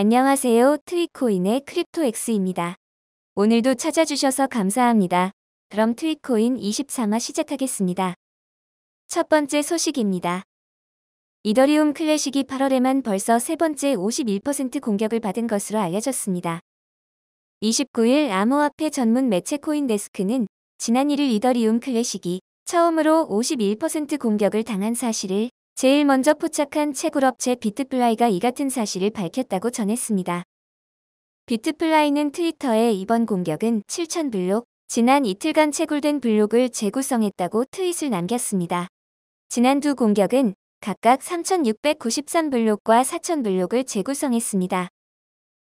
안녕하세요. 트위코인의 크립토엑스입니다. 오늘도 찾아주셔서 감사합니다. 그럼 트위코인 23화 시작하겠습니다. 첫 번째 소식입니다. 이더리움 클래식이 8월에만 벌써 세 번째 51% 공격을 받은 것으로 알려졌습니다. 29일 암호화폐 전문 매체 코인데스크는 지난 1일 이더리움 클래식이 처음으로 51% 공격을 당한 사실을 제일 먼저 포착한 채굴업체 비트플라이가 이 같은 사실을 밝혔다고 전했습니다. 비트플라이는 트위터에 이번 공격은 7,000블록, 지난 이틀간 채굴된 블록을 재구성했다고 트윗을 남겼습니다. 지난 두 공격은 각각 3,693블록과 4,000블록을 재구성했습니다.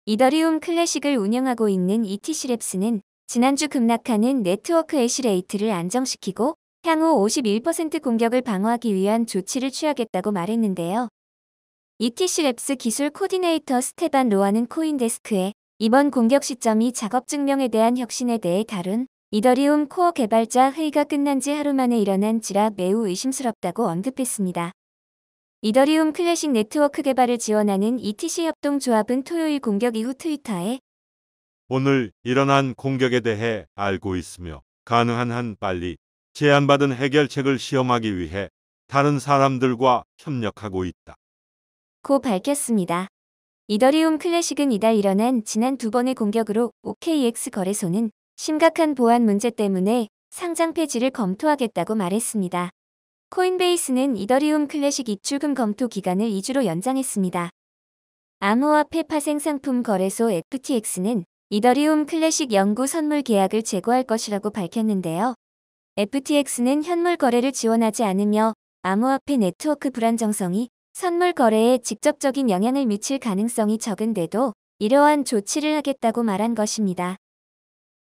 이더리움 클래식을 운영하고 있는 ETC랩스는 지난주 급락하는 네트워크 애시레이트를 안정시키고 향후 51% 공격을 방어하기 위한 조치를 취하겠다고 말했는데요. ETC 랩스 기술 코디네이터 스테반 로아는 코인데스크에 이번 공격 시점이 작업 증명에 대한 혁신에 대해 다룬 이더리움 코어 개발자 회의가 끝난 지 하루 만에 일어난지라 매우 의심스럽다고 언급했습니다. 이더리움 클래식 네트워크 개발을 지원하는 ETC 협동조합은 토요일 공격 이후 트위터에 오늘 일어난 공격에 대해 알고 있으며 가능한 한 빨리 제안받은 해결책을 시험하기 위해 다른 사람들과 협력하고 있다. 고 밝혔습니다. 이더리움 클래식은 이달 일어난 지난 두 번의 공격으로 OKX 거래소는 심각한 보안 문제 때문에 상장 폐지를 검토하겠다고 말했습니다. 코인베이스는 이더리움 클래식 입출금 검토 기간을 2주로 연장했습니다. 암호화폐 파생 상품 거래소 FTX는 이더리움 클래식 연구 선물 계약을 제고할 것이라고 밝혔는데요. FTX는 현물 거래를 지원하지 않으며 암호화폐 네트워크 불안정성이 선물 거래에 직접적인 영향을 미칠 가능성이 적은데도 이러한 조치를 하겠다고 말한 것입니다.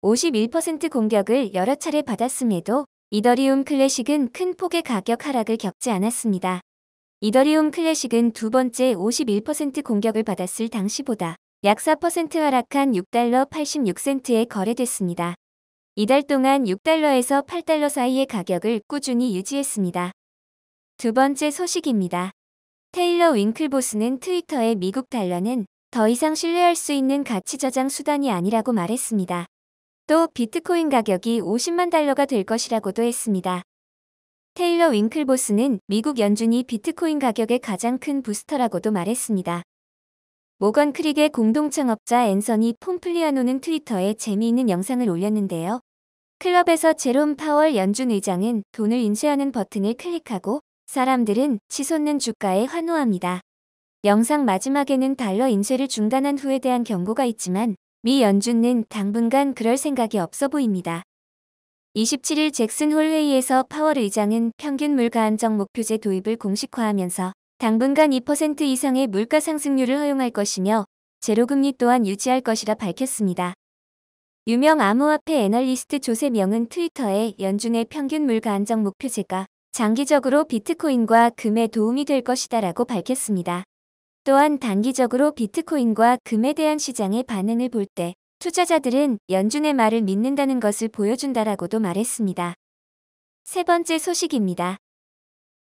51% 공격을 여러 차례 받았음에도 이더리움 클래식은 큰 폭의 가격 하락을 겪지 않았습니다. 이더리움 클래식은 두 번째 51% 공격을 받았을 당시보다 약 4% 하락한 6달러 86센트에 거래됐습니다. 이달 동안 6달러에서 8달러 사이의 가격을 꾸준히 유지했습니다. 두 번째 소식입니다. 테일러 윙클보스는 트위터에 미국 달러는 더 이상 신뢰할 수 있는 가치 저장 수단이 아니라고 말했습니다. 또 비트코인 가격이 50만 달러가 될 것이라고도 했습니다. 테일러 윙클보스는 미국 연준이 비트코인 가격의 가장 큰 부스터라고도 말했습니다. 모건 크릭의 공동 창업자 앤서니 폼플리아노는 트위터에 재미있는 영상을 올렸는데요. 클럽에서 제롬 파월 연준 의장은 돈을 인쇄하는 버튼을 클릭하고 사람들은 치솟는 주가에 환호합니다. 영상 마지막에는 달러 인쇄를 중단한 후에 대한 경고가 있지만 미 연준은 당분간 그럴 생각이 없어 보입니다. 27일 잭슨홀 회의에서 파월 의장은 평균 물가 안정 목표제 도입을 공식화하면서 당분간 2% 이상의 물가 상승률을 허용할 것이며 제로금리 또한 유지할 것이라 밝혔습니다. 유명 암호화폐 애널리스트 조세명은 트위터에 연준의 평균 물가 안정 목표제가 장기적으로 비트코인과 금에 도움이 될 것이다 라고 밝혔습니다. 또한 단기적으로 비트코인과 금에 대한 시장의 반응을 볼 때 투자자들은 연준의 말을 믿는다는 것을 보여준다라고도 말했습니다. 세 번째 소식입니다.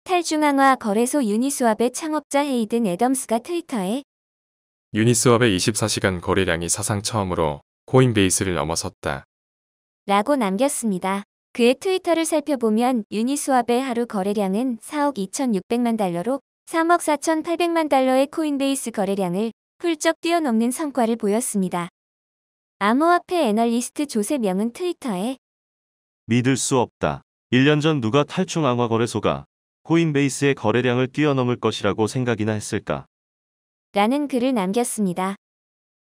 탈중앙화 거래소 유니스왑의 창업자 헤이든 애덤스가 트위터에 유니스왑의 24시간 거래량이 사상 처음으로 코인베이스를 넘어섰다. 라고 남겼습니다. 그의 트위터를 살펴보면 유니스왑의 하루 거래량은 4억 2,600만 달러로 3억 4,800만 달러의 코인베이스 거래량을 훌쩍 뛰어넘는 성과를 보였습니다. 암호화폐 애널리스트 조세 명은 트위터에 믿을 수 없다. 1년 전 누가 탈충 암화 거래소가 코인베이스의 거래량을 뛰어넘을 것이라고 생각이나 했을까? 라는 글을 남겼습니다.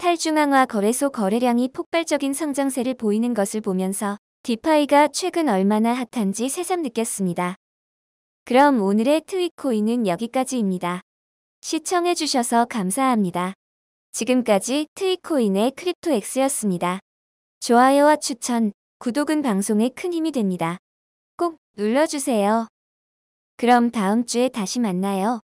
탈 중앙화 거래소 거래량이 폭발적인 성장세를 보이는 것을 보면서 디파이가 최근 얼마나 핫한지 새삼 느꼈습니다. 그럼 오늘의 트윗코인은 여기까지입니다. 시청해주셔서 감사합니다. 지금까지 트윗코인의 크립토엑스였습니다. 좋아요와 추천, 구독은 방송에 큰 힘이 됩니다. 꼭 눌러주세요. 그럼 다음 주에 다시 만나요.